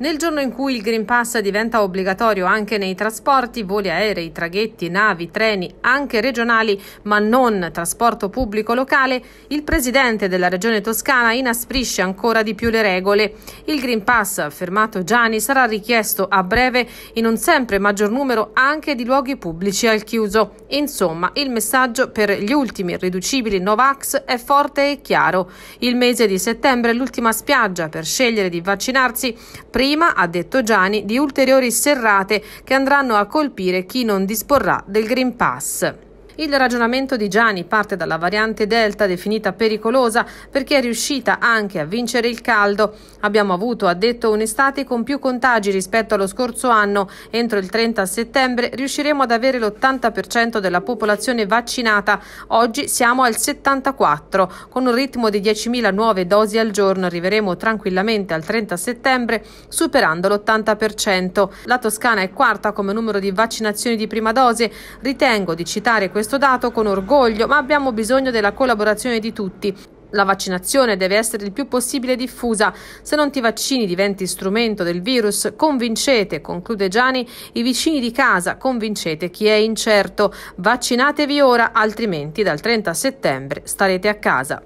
Nel giorno in cui il Green Pass diventa obbligatorio anche nei trasporti, voli aerei, traghetti, navi, treni, anche regionali, ma non trasporto pubblico locale, il presidente della regione toscana inasprisce ancora di più le regole. Il Green Pass, affermato Gianni, sarà richiesto a breve in un sempre maggior numero anche di luoghi pubblici al chiuso. Insomma, il messaggio per gli ultimi irriducibili Novax è forte e chiaro. Il mese di settembre è l'ultima spiaggia per scegliere di vaccinarsi prima prima, ha detto Gianni, di ulteriori serrate che andranno a colpire chi non disporrà del Green Pass. Il ragionamento di Gianni parte dalla variante Delta definita pericolosa perché è riuscita anche a vincere il caldo. Abbiamo avuto, ha detto, un'estate con più contagi rispetto allo scorso anno. Entro il 30 settembre riusciremo ad avere l'80% della popolazione vaccinata. Oggi siamo al 74. Con un ritmo di 10.000 nuove dosi al giorno arriveremo tranquillamente al 30 settembre superando l'80%. La Toscana è quarta come numero di vaccinazioni di prima dose. Ritengo di citare questo questo dato con orgoglio, ma abbiamo bisogno della collaborazione di tutti. La vaccinazione deve essere il più possibile diffusa. Se non ti vaccini diventi strumento del virus, convincete, conclude Gianni, i vicini di casa, convincete chi è incerto. Vaccinatevi ora, altrimenti dal 30 settembre starete a casa.